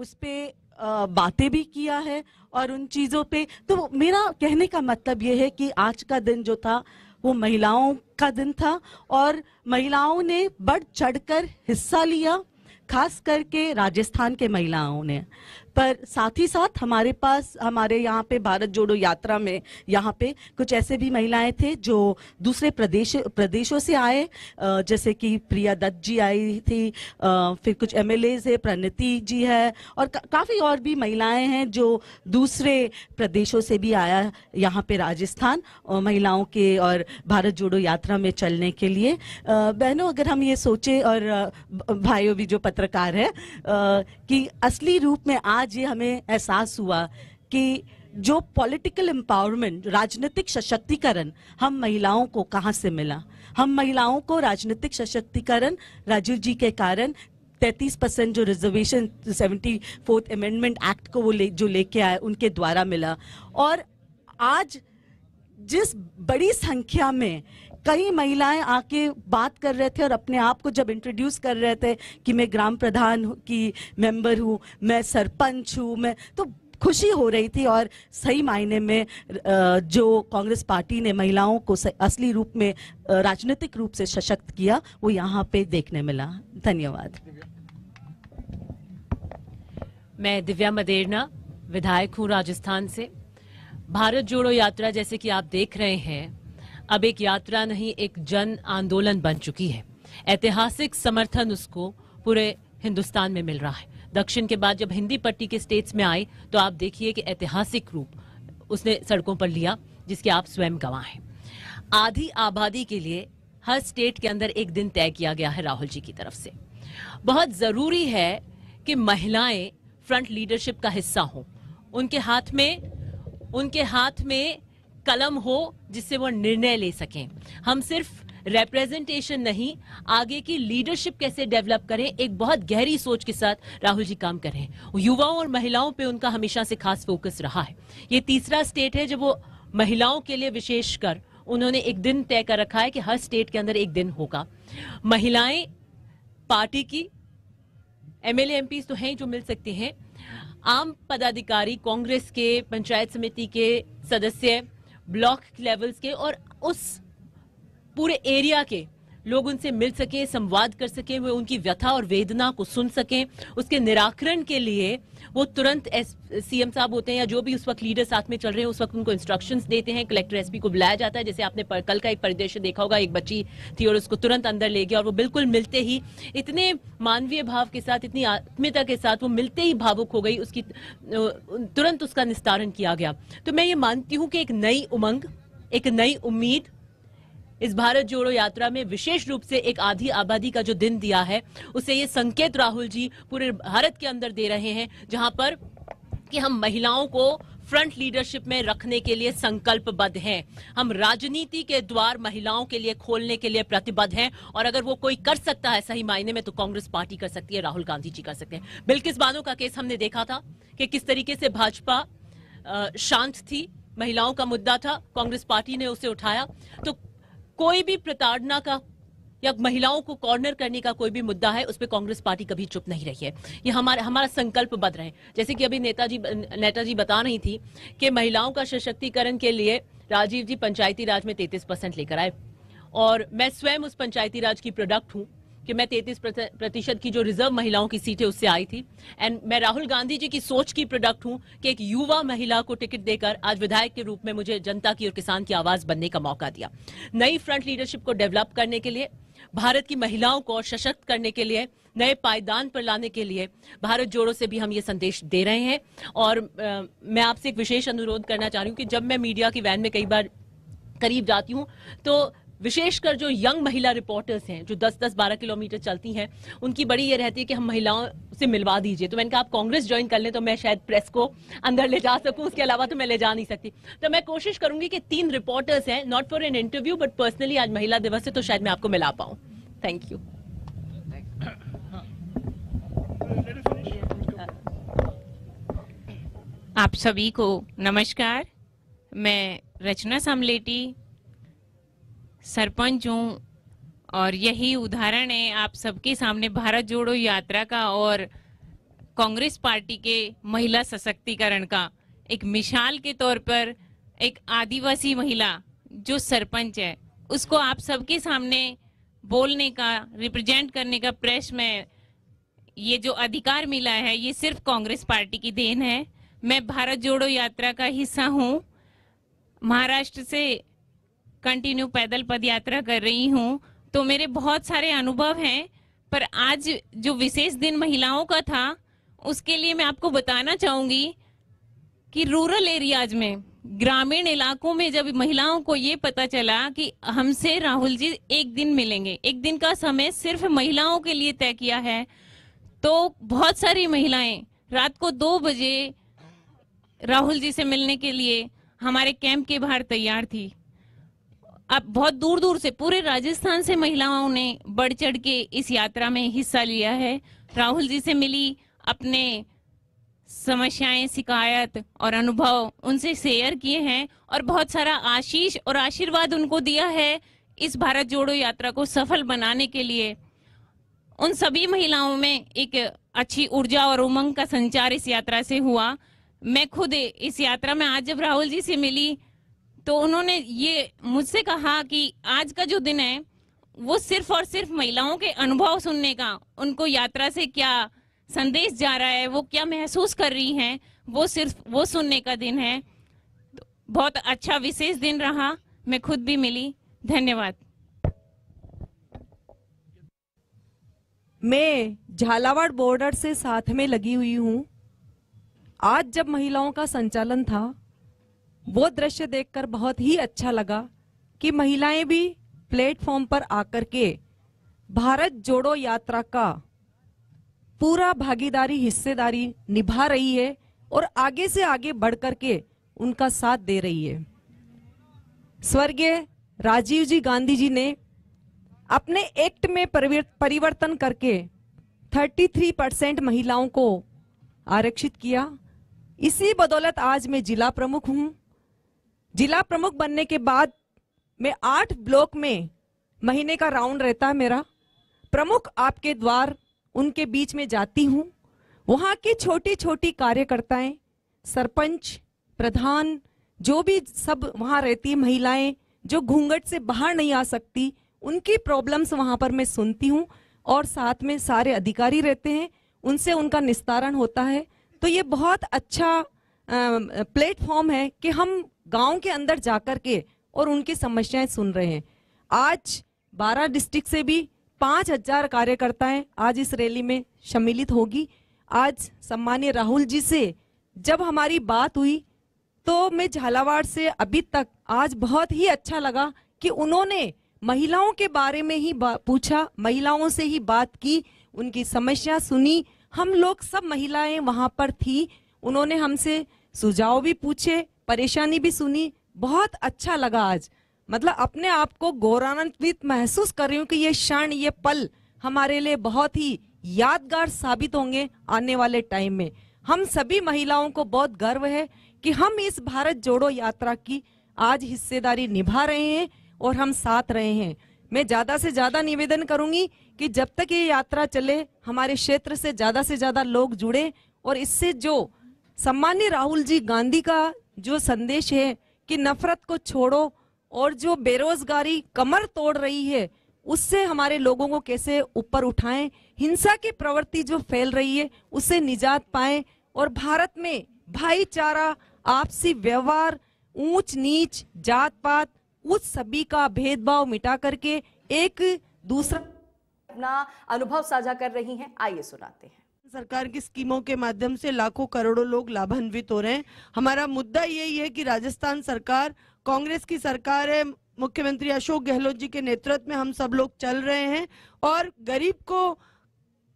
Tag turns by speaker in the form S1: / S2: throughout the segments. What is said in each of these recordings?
S1: उस पर बातें भी किया है और उन चीज़ों पे तो मेरा कहने का मतलब ये है कि आज का दिन जो था वो महिलाओं का दिन था और महिलाओं ने बढ़ चढ़कर हिस्सा लिया खास करके राजस्थान के महिलाओं ने पर साथ ही साथ हमारे पास हमारे यहाँ पे भारत जोड़ो यात्रा में यहाँ पे कुछ ऐसे भी महिलाएं थे जो दूसरे प्रदेश प्रदेशों से आए जैसे कि प्रिया दत्त जी आई थी फिर कुछ एम एल है प्रणति जी है और का, काफ़ी और भी महिलाएं हैं जो दूसरे प्रदेशों से भी आया यहाँ पे राजस्थान महिलाओं के और भारत जोड़ो यात्रा में चलने के लिए बहनों अगर हम ये सोचें और भाइयों भी जो पत्रकार है कि असली रूप में आज आज ये हमें एहसास हुआ कि जो पॉलिटिकल एम्पावरमेंट राजनीतिक सशक्तिकरण हम महिलाओं को कहाँ से मिला हम महिलाओं को राजनीतिक सशक्तिकरण राजीव जी के कारण 33 परसेंट जो reservation seventy fourth amendment act को वो ले जो लेके आए उनके द्वारा मिला और आज जिस बड़ी संख्या में कई महिलाएं आके बात कर रहे थे और अपने आप को जब इंट्रोड्यूस कर रहे थे कि मैं ग्राम प्रधान की मेंबर हूँ मैं सरपंच हूँ मैं तो खुशी हो रही थी और सही मायने में जो कांग्रेस पार्टी ने महिलाओं को असली रूप में राजनीतिक रूप से सशक्त किया वो यहाँ पे देखने मिला धन्यवाद मैं
S2: दिव्या मदेरना विधायक हूँ राजस्थान से भारत जोड़ो यात्रा जैसे कि आप देख रहे हैं अब एक यात्रा नहीं एक जन आंदोलन बन चुकी है ऐतिहासिक समर्थन उसको पूरे हिंदुस्तान में मिल रहा है दक्षिण के बाद जब हिंदी पट्टी के स्टेट्स में आए तो आप देखिए कि ऐतिहासिक रूप उसने सड़कों पर लिया जिसके आप स्वयं गवाह हैं आधी आबादी के लिए हर स्टेट के अंदर एक दिन तय किया गया है राहुल जी की तरफ से बहुत जरूरी है कि महिलाएं फ्रंट लीडरशिप का हिस्सा हों उनके हाथ में उनके हाथ में कलम हो जिससे वो निर्णय ले सकें हम सिर्फ रिप्रेजेंटेशन नहीं आगे की लीडरशिप कैसे डेवलप करें एक बहुत गहरी सोच के साथ राहुल जी काम कर रहे हैं युवाओं और महिलाओं पे उनका हमेशा से खास फोकस रहा है ये तीसरा स्टेट है जब वो महिलाओं के लिए विशेषकर उन्होंने एक दिन तय कर रखा है कि हर स्टेट के अंदर एक दिन होगा महिलाएं पार्टी की एमएलए एमपी तो हैं जो मिल सकती हैं आम पदाधिकारी कांग्रेस के पंचायत समिति के सदस्य ब्लॉक लेवल्स के और उस पूरे एरिया के लोग उनसे मिल सकें संवाद कर सकें वे उनकी व्यथा और वेदना को सुन सकें उसके निराकरण के लिए वो तुरंत एस सीएम साहब होते हैं या जो भी उस वक्त लीडर साथ में चल रहे हैं उस वक्त उनको इंस्ट्रक्शंस देते हैं कलेक्टर एसपी को बुलाया जाता है जैसे आपने पर, कल का एक परिदृश्य देखा होगा एक बच्ची थी और उसको तुरंत अंदर ले गया और वो बिल्कुल मिलते ही इतने मानवीय भाव के साथ इतनी आत्मीयता के साथ वो मिलते ही भावुक हो गई उसकी तुरंत उसका निस्तारण किया गया तो मैं ये मानती हूँ कि एक नई उमंग एक नई उम्मीद इस भारत जोड़ो यात्रा में विशेष रूप से एक आधी आबादी का जो दिन दिया है उसे ये संकेत राहुल जी पूरे भारत के अंदर दे रहे हैं जहां पर कि हम महिलाओं को फ्रंट लीडरशिप में रखने के लिए संकल्पबद्ध हैं हम राजनीति के द्वार महिलाओं के लिए खोलने के लिए प्रतिबद्ध हैं और अगर वो कोई कर सकता है सही मायने में तो कांग्रेस पार्टी कर सकती है राहुल गांधी जी कर सकते हैं बिल्किस बानो का केस हमने देखा था कि किस तरीके से भाजपा शांत थी महिलाओं का मुद्दा था कांग्रेस पार्टी ने उसे उठाया तो कोई भी प्रताड़ना का या महिलाओं को कॉर्नर करने का कोई भी मुद्दा है उस पर कांग्रेस पार्टी कभी चुप नहीं रही है ये हमारा हमारा संकल्प बद रहे जैसे कि अभी नेताजी नेताजी बता रही थी कि महिलाओं का सशक्तिकरण के लिए राजीव जी पंचायती राज में तैतीस परसेंट लेकर आए और मैं स्वयं उस पंचायती राज की प्रोडक्ट हूँ कि मैं 33 प्रतिशत की जो रिजर्व महिलाओं की सीट है उससे आई थी एंड मैं राहुल गांधी जी की सोच की प्रोडक्ट हूं कि एक युवा महिला को टिकट देकर आज विधायक के रूप में मुझे जनता की और किसान की आवाज बनने का मौका दिया नई फ्रंट लीडरशिप को डेवलप करने के लिए भारत की महिलाओं को सशक्त करने के लिए नए पायदान पर लाने के लिए भारत जोड़ो से भी हम ये संदेश दे रहे हैं और आ, मैं आपसे एक विशेष अनुरोध करना चाह रही हूँ कि जब मैं मीडिया की वैन में कई बार करीब जाती हूँ तो विशेषकर जो यंग महिला रिपोर्टर्स हैं जो 10-10 12 किलोमीटर चलती हैं उनकी बड़ी ये रहती है कि हम महिलाओं से मिलवा दीजिए तो मैंने कहा आप कांग्रेस ज्वाइन कर लें तो मैं शायद प्रेस को अंदर ले जा सकूं उसके अलावा तो मैं ले जा नहीं सकती तो मैं कोशिश करूंगी कि तीन रिपोर्टर्स हैं not for an interview but personally आज महिला दिवस है तो शायद मैं आपको मिला पाऊँ
S3: थैंक यू आप सभी को नमस्कार मैं रचना समलेटी सरपंच हूँ और यही उदाहरण है आप सबके सामने भारत जोड़ो यात्रा का और कांग्रेस पार्टी के महिला सशक्तिकरण का एक मिसाल के तौर पर एक आदिवासी महिला जो सरपंच है उसको आप सबके सामने बोलने का रिप्रेजेंट करने का प्रेस में ये जो अधिकार मिला है ये सिर्फ कांग्रेस पार्टी की देन है मैं भारत जोड़ो यात्रा का हिस्सा हूँ महाराष्ट्र से कंटिन्यू पैदल पदयात्रा कर रही हूँ तो मेरे बहुत सारे अनुभव हैं पर आज जो विशेष दिन महिलाओं का था उसके लिए मैं आपको बताना चाहूँगी कि रूरल एरियाज में ग्रामीण इलाकों में जब महिलाओं को ये पता चला कि हमसे राहुल जी एक दिन मिलेंगे एक दिन का समय सिर्फ महिलाओं के लिए तय किया है तो बहुत सारी महिलाएं रात को दो बजे राहुल जी से मिलने के लिए हमारे कैंप के बाहर तैयार थी अब बहुत दूर दूर से पूरे राजस्थान से महिलाओं ने बढ़ चढ़ के इस यात्रा में हिस्सा लिया है राहुल जी से मिली अपने समस्याएं शिकायत और अनुभव उनसे शेयर किए हैं और बहुत सारा आशीष और आशीर्वाद उनको दिया है इस भारत जोड़ो यात्रा को सफल बनाने के लिए उन सभी महिलाओं में एक अच्छी ऊर्जा और उमंग का संचार इस यात्रा से हुआ मैं खुद इस यात्रा में आज जब राहुल जी से मिली तो उन्होंने ये मुझसे कहा कि आज का जो दिन है वो सिर्फ और सिर्फ महिलाओं के अनुभव सुनने का उनको यात्रा से क्या संदेश जा रहा है वो क्या महसूस कर रही हैं वो सिर्फ वो सुनने का दिन है तो बहुत अच्छा विशेष दिन रहा मैं खुद भी मिली धन्यवाद
S4: मैं झालावाड़ बॉर्डर से साथ में लगी हुई हूँ आज जब महिलाओं का संचालन था वो दृश्य देखकर बहुत ही अच्छा लगा कि महिलाएं भी प्लेटफॉर्म पर आकर के भारत जोड़ो यात्रा का पूरा भागीदारी हिस्सेदारी निभा रही है और आगे से आगे बढ़ करके उनका साथ दे रही है स्वर्गीय राजीव जी गांधी जी ने अपने एक्ट में परिवर्तन करके 33 परसेंट महिलाओं को आरक्षित किया इसी बदौलत आज मैं जिला प्रमुख हूं जिला प्रमुख बनने के बाद मैं आठ ब्लॉक में महीने का राउंड रहता है मेरा प्रमुख आपके द्वार उनके बीच में जाती हूँ वहाँ की छोटी छोटी कार्यकर्ताएं सरपंच प्रधान जो भी सब वहाँ रहती महिलाएं जो घूंघट से बाहर नहीं आ सकती उनकी प्रॉब्लम्स वहाँ पर मैं सुनती हूँ और साथ में सारे अधिकारी रहते हैं उनसे उनका निस्तारण होता है तो ये बहुत अच्छा प्लेटफॉर्म है कि हम गांव के अंदर जाकर के और उनकी समस्याएं सुन रहे हैं आज 12 डिस्ट्रिक्ट से भी पाँच हजार कार्यकर्ताएं आज इस रैली में सम्मिलित होगी आज सम्मान्य राहुल जी से जब हमारी बात हुई तो मैं झालावाड़ से अभी तक आज बहुत ही अच्छा लगा कि उन्होंने महिलाओं के बारे में ही बा, पूछा महिलाओं से ही बात की उनकी समस्या सुनी हम लोग सब महिलाएं वहाँ पर थी उन्होंने हमसे सुझाव भी पूछे परेशानी भी सुनी बहुत अच्छा लगा आज मतलब अपने आप को गौरवान्वित महसूस कर रही हूँ कि ये क्षण ये पल हमारे लिए बहुत ही यादगार साबित होंगे आने वाले टाइम में हम सभी महिलाओं को बहुत गर्व है कि हम इस भारत जोड़ो यात्रा की आज हिस्सेदारी निभा रहे हैं और हम साथ रहे हैं मैं ज्यादा से ज्यादा निवेदन करूंगी कि जब तक ये यात्रा चले हमारे क्षेत्र से ज्यादा से ज्यादा लोग जुड़े और इससे जो सम्मान्य राहुल जी गांधी का जो संदेश है कि नफरत को छोड़ो और जो बेरोजगारी कमर तोड़ रही है उससे हमारे लोगों को कैसे ऊपर उठाएं हिंसा की प्रवृत्ति जो फैल रही है उससे निजात पाएं और भारत में भाईचारा आपसी व्यवहार ऊंच नीच जात पात उस सभी का भेदभाव मिटा करके एक दूसरा अपना अनुभव साझा कर रही हैं आइए सुनाते हैं
S5: सरकार की स्कीमों के माध्यम से लाखों करोड़ों लोग लाभान्वित हो रहे हैं हमारा मुद्दा यही है कि राजस्थान सरकार कांग्रेस की सरकार है मुख्यमंत्री अशोक गहलोत जी के नेतृत्व में हम सब लोग चल रहे हैं और गरीब को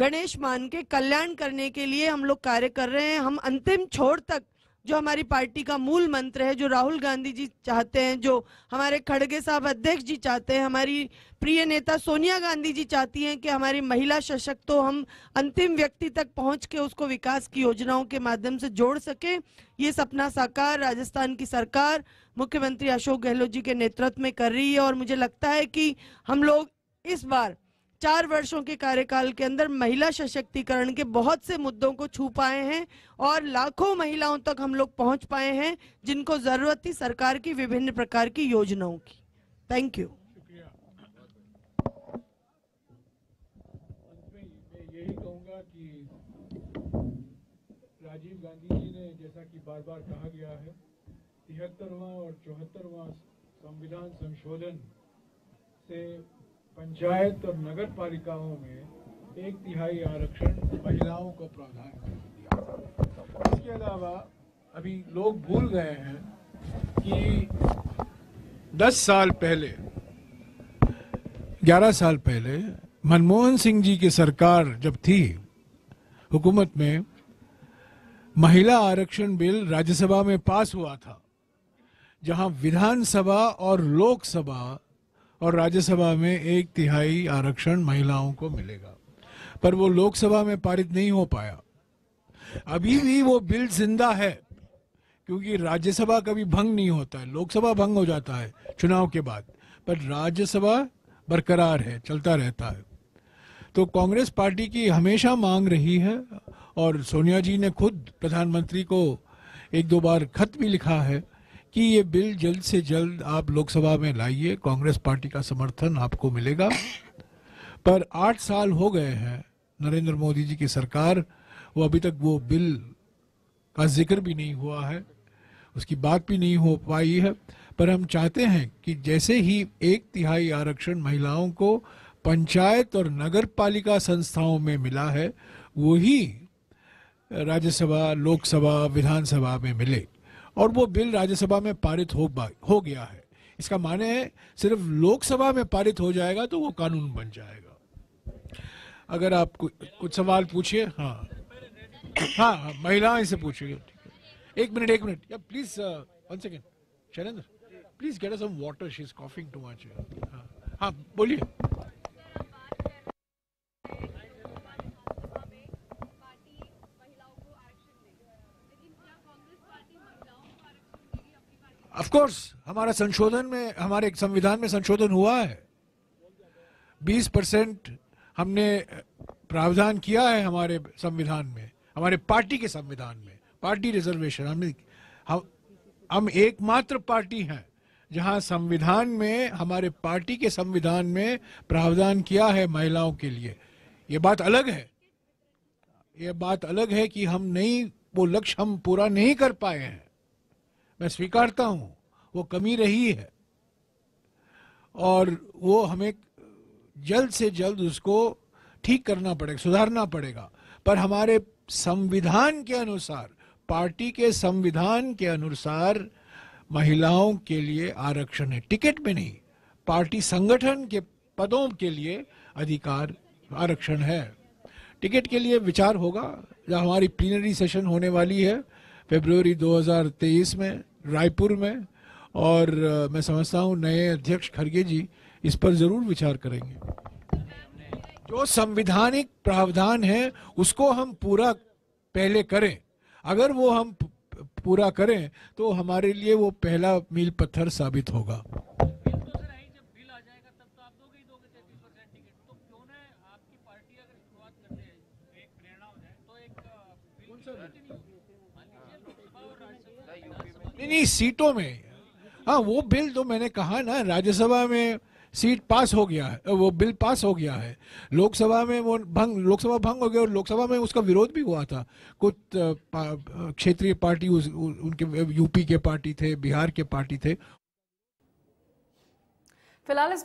S5: गणेश मान के कल्याण करने के लिए हम लोग कार्य कर रहे हैं हम अंतिम छोर तक जो हमारी पार्टी का मूल मंत्र है जो राहुल गांधी जी चाहते हैं जो हमारे खड़गे साहब अध्यक्ष जी चाहते हैं हमारी प्रिय नेता सोनिया गांधी जी चाहती हैं कि हमारी महिला सशक्त तो हम अंतिम व्यक्ति तक पहुंच के उसको विकास की योजनाओं के माध्यम से जोड़ सके ये सपना साकार राजस्थान की सरकार मुख्यमंत्री अशोक गहलोत जी के नेतृत्व में कर रही है और मुझे लगता है कि हम लोग इस बार चार वर्षों के कार्यकाल के अंदर महिला सशक्तिकरण के बहुत से मुद्दों को छू पाए हैं और लाखों महिलाओं तक हम लोग पहुंच पाए हैं जिनको जरूरत थी सरकार की विभिन्न प्रकार की योजनाओं की थैंक यू
S6: यही राजीव गांधी जी ने जैसा कि बार बार कहा गया है तिहत्तरवा और चौहत्तरवा संविधान संशोधन से पंचायत और नगर पालिकाओं में एक तिहाई आरक्षण महिलाओं को प्रावधान दिया इसके अलावा अभी लोग भूल गए हैं कि 10 साल पहले 11 साल पहले मनमोहन सिंह जी की सरकार जब थी हुकूमत में महिला आरक्षण बिल राज्यसभा में पास हुआ था जहां विधानसभा और लोकसभा और राज्यसभा में एक तिहाई आरक्षण महिलाओं को मिलेगा पर वो लोकसभा में पारित नहीं हो पाया अभी भी वो बिल जिंदा है क्योंकि राज्यसभा कभी भंग नहीं होता है लोकसभा भंग हो जाता है चुनाव के बाद पर राज्यसभा बरकरार है चलता रहता है तो कांग्रेस पार्टी की हमेशा मांग रही है और सोनिया जी ने खुद प्रधानमंत्री को एक दो बार खत भी लिखा है कि ये बिल जल्द से जल्द आप लोकसभा में लाइए कांग्रेस पार्टी का समर्थन आपको मिलेगा पर आठ साल हो गए हैं नरेंद्र मोदी जी की सरकार वो अभी तक वो बिल का जिक्र भी नहीं हुआ है उसकी बात भी नहीं हो पाई है पर हम चाहते हैं कि जैसे ही एक तिहाई आरक्षण महिलाओं को पंचायत और नगर पालिका संस्थाओं में मिला है वही राज्यसभा लोकसभा विधानसभा में मिले और वो बिल राज्यसभा में पारित हो हो गया है इसका माने है सिर्फ लोकसभा में पारित हो जाएगा तो वो कानून बन जाएगा अगर आप कुछ सवाल पूछिए हाँ हाँ, हाँ महिलाएं से पूछिए एक मिनट एक मिनट या please one second Shailendra please get some water she is coughing too much हाँ हाँ बोलिए ऑफ कोर्स हमारा संशोधन में हमारे संविधान में संशोधन हुआ है 20 परसेंट हमने प्रावधान किया है हमारे संविधान में हमारे पार्टी के संविधान में पार्टी रिजर्वेशन हम हम, हम एकमात्र पार्टी हैं जहां संविधान में हमारे पार्टी के संविधान में प्रावधान किया है महिलाओं के लिए ये बात अलग है ये बात अलग है कि हम नहीं वो लक्ष्य हम पूरा नहीं कर पाए हैं मैं स्वीकारता हूं वो कमी रही है और वो हमें जल्द से जल्द उसको ठीक करना पड़ेगा सुधारना पड़ेगा पर हमारे संविधान के अनुसार पार्टी के संविधान के अनुसार महिलाओं के लिए आरक्षण है टिकट में नहीं पार्टी संगठन के पदों के लिए अधिकार आरक्षण है टिकट के लिए विचार होगा जहाँ हमारी प्लीनरी सेशन होने वाली है फेब्रवरी 2023 में रायपुर में और मैं समझता हूँ नए अध्यक्ष खड़गे जी इस पर जरूर विचार करेंगे जो संविधानिक प्रावधान है उसको हम पूरा पहले करें अगर वो हम पूरा करें तो हमारे लिए वो पहला मील पत्थर साबित होगा नहीं नहीं सीटों में हाँ वो बिल तो मैंने कहा ना राज्यसभा में सीट पास हो गया है वो बिल पास हो गया है लोकसभा में वो भंग लोकसभा भंग हो गया और लोकसभा में उसका विरोध भी हुआ था कुछ क्षेत्रीय पार्टी उस, उनके यूपी के पार्टी थे बिहार के पार्टी थे
S5: फिलहाल इस